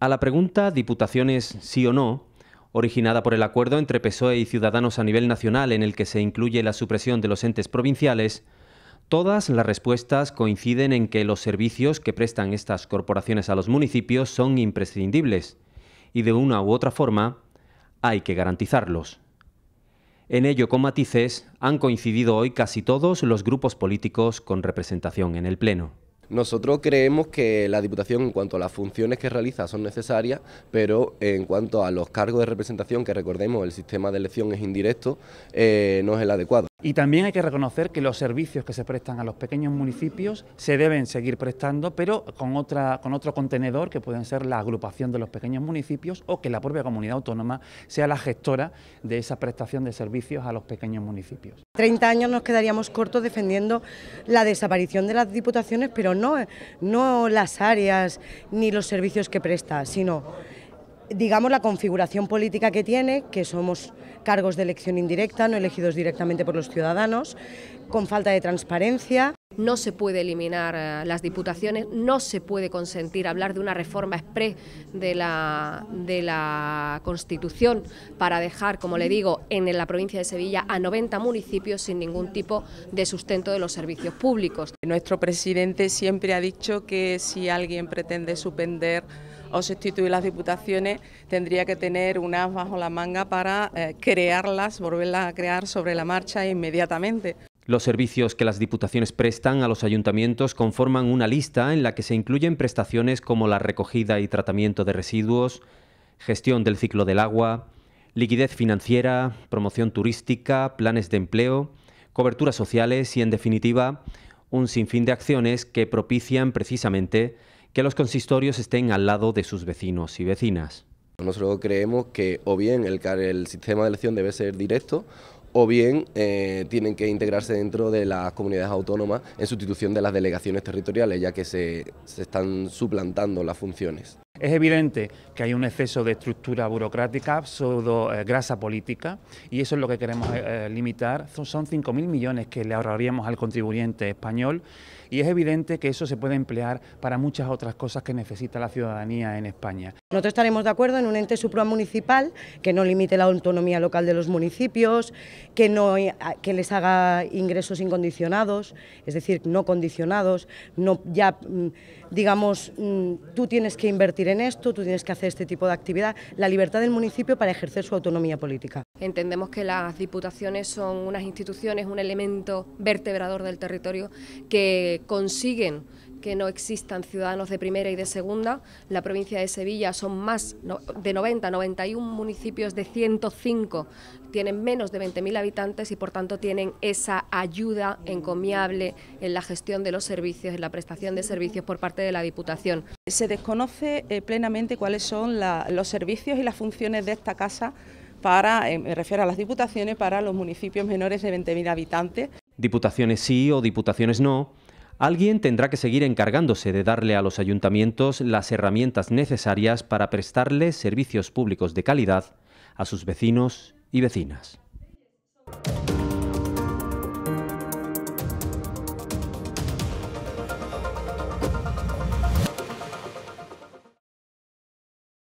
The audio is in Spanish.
A la pregunta Diputaciones sí o no, originada por el acuerdo entre PSOE y Ciudadanos a nivel nacional en el que se incluye la supresión de los entes provinciales, todas las respuestas coinciden en que los servicios que prestan estas corporaciones a los municipios son imprescindibles y de una u otra forma hay que garantizarlos. En ello, con matices, han coincidido hoy casi todos los grupos políticos con representación en el Pleno. Nosotros creemos que la Diputación en cuanto a las funciones que realiza son necesarias, pero eh, en cuanto a los cargos de representación, que recordemos el sistema de elección es indirecto, eh, no es el adecuado. Y también hay que reconocer que los servicios que se prestan a los pequeños municipios se deben seguir prestando, pero con, otra, con otro contenedor, que pueden ser la agrupación de los pequeños municipios o que la propia comunidad autónoma sea la gestora de esa prestación de servicios a los pequeños municipios. 30 años nos quedaríamos cortos defendiendo la desaparición de las diputaciones, pero no, no las áreas ni los servicios que presta, sino digamos la configuración política que tiene, que somos cargos de elección indirecta, no elegidos directamente por los ciudadanos, con falta de transparencia, no se puede eliminar eh, las diputaciones, no se puede consentir hablar de una reforma exprés de la, Constitución para dejar, como le digo, en la provincia de Sevilla a 90 municipios sin ningún tipo de sustento de los servicios públicos. Nuestro presidente siempre ha dicho que si alguien pretende suspender o sustituir las diputaciones, tendría que tener unas bajo la manga para eh, crearlas, volverlas a crear sobre la marcha inmediatamente. Los servicios que las diputaciones prestan a los ayuntamientos conforman una lista en la que se incluyen prestaciones como la recogida y tratamiento de residuos, gestión del ciclo del agua, liquidez financiera, promoción turística, planes de empleo, coberturas sociales y, en definitiva, un sinfín de acciones que propician precisamente que los consistorios estén al lado de sus vecinos y vecinas. Nosotros creemos que o bien el, el sistema de elección debe ser directo o bien eh, tienen que integrarse dentro de las comunidades autónomas en sustitución de las delegaciones territoriales, ya que se, se están suplantando las funciones. Es evidente que hay un exceso de estructura burocrática, pseudo eh, grasa política, y eso es lo que queremos eh, limitar. son 5.000 millones que le ahorraríamos al contribuyente español y es evidente que eso se puede emplear para muchas otras cosas que necesita la ciudadanía en España. Nosotros estaremos de acuerdo en un ente supramunicipal que no limite la autonomía local de los municipios, que, no, eh, que les haga ingresos incondicionados, es decir, no condicionados, no ya mm, digamos, mm, tú tienes que invertir en esto, tú tienes que hacer este tipo de actividad, la libertad del municipio para ejercer su autonomía política. Entendemos que las diputaciones son unas instituciones, un elemento vertebrador del territorio que consiguen que no existan ciudadanos de primera y de segunda. La provincia de Sevilla son más de 90, 91 municipios de 105, tienen menos de 20.000 habitantes y por tanto tienen esa ayuda encomiable en la gestión de los servicios, en la prestación de servicios por parte de la Diputación. Se desconoce eh, plenamente cuáles son los servicios y las funciones de esta casa para, eh, me refiero a las diputaciones, para los municipios menores de 20.000 habitantes. Diputaciones sí o diputaciones no, Alguien tendrá que seguir encargándose de darle a los ayuntamientos las herramientas necesarias para prestarles servicios públicos de calidad a sus vecinos y vecinas.